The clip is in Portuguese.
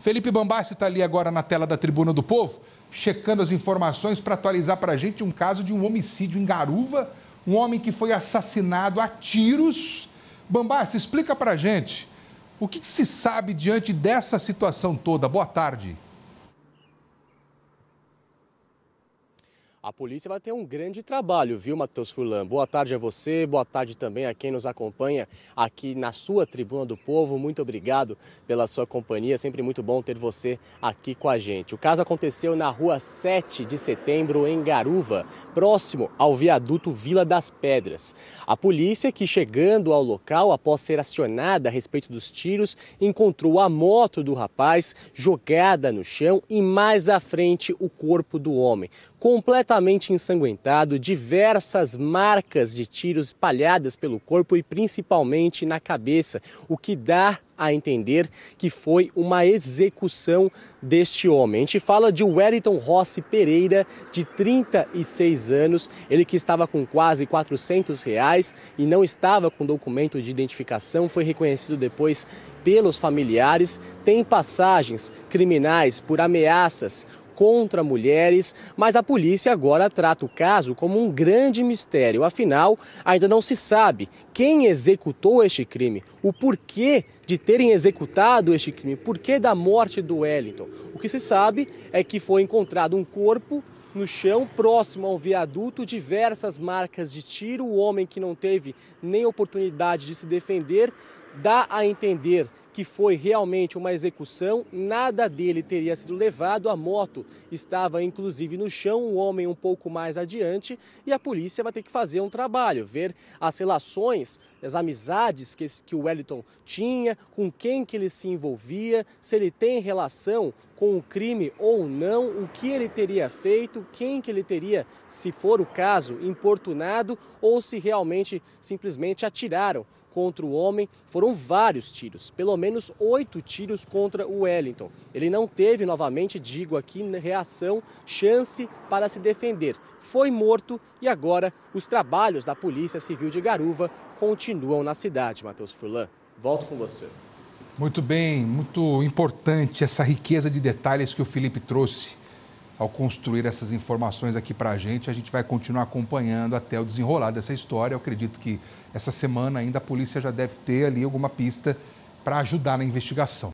Felipe Bambassi está ali agora na tela da Tribuna do Povo, checando as informações para atualizar para a gente um caso de um homicídio em Garuva, um homem que foi assassinado a tiros. Bambassi, explica para a gente o que, que se sabe diante dessa situação toda. Boa tarde. A polícia vai ter um grande trabalho, viu, Matheus Furlan? Boa tarde a você, boa tarde também a quem nos acompanha aqui na sua Tribuna do Povo. Muito obrigado pela sua companhia, sempre muito bom ter você aqui com a gente. O caso aconteceu na rua 7 de setembro, em Garuva, próximo ao viaduto Vila das Pedras. A polícia, que chegando ao local após ser acionada a respeito dos tiros, encontrou a moto do rapaz jogada no chão e mais à frente o corpo do homem completamente ensanguentado, diversas marcas de tiros espalhadas pelo corpo e principalmente na cabeça, o que dá a entender que foi uma execução deste homem. A gente fala de Wellington Rossi Pereira, de 36 anos, ele que estava com quase 400 reais e não estava com documento de identificação, foi reconhecido depois pelos familiares, tem passagens criminais por ameaças, contra mulheres, mas a polícia agora trata o caso como um grande mistério. Afinal, ainda não se sabe quem executou este crime, o porquê de terem executado este crime, porquê da morte do Wellington. O que se sabe é que foi encontrado um corpo no chão, próximo a um viaduto, diversas marcas de tiro. O homem que não teve nem oportunidade de se defender dá a entender que foi realmente uma execução, nada dele teria sido levado. A moto estava inclusive no chão, um homem um pouco mais adiante, e a polícia vai ter que fazer um trabalho, ver as relações, as amizades que, que o Wellington tinha, com quem que ele se envolvia, se ele tem relação com o crime ou não, o que ele teria feito, quem que ele teria, se for o caso, importunado ou se realmente simplesmente atiraram contra o homem. Foram vários tiros, pelo menos oito tiros contra o Wellington. Ele não teve, novamente, digo aqui, reação, chance para se defender. Foi morto e agora os trabalhos da Polícia Civil de Garuva continuam na cidade, Matheus Furlan. Volto com você. Muito bem, muito importante essa riqueza de detalhes que o Felipe trouxe ao construir essas informações aqui para a gente. A gente vai continuar acompanhando até o desenrolar dessa história. Eu acredito que essa semana ainda a polícia já deve ter ali alguma pista para ajudar na investigação.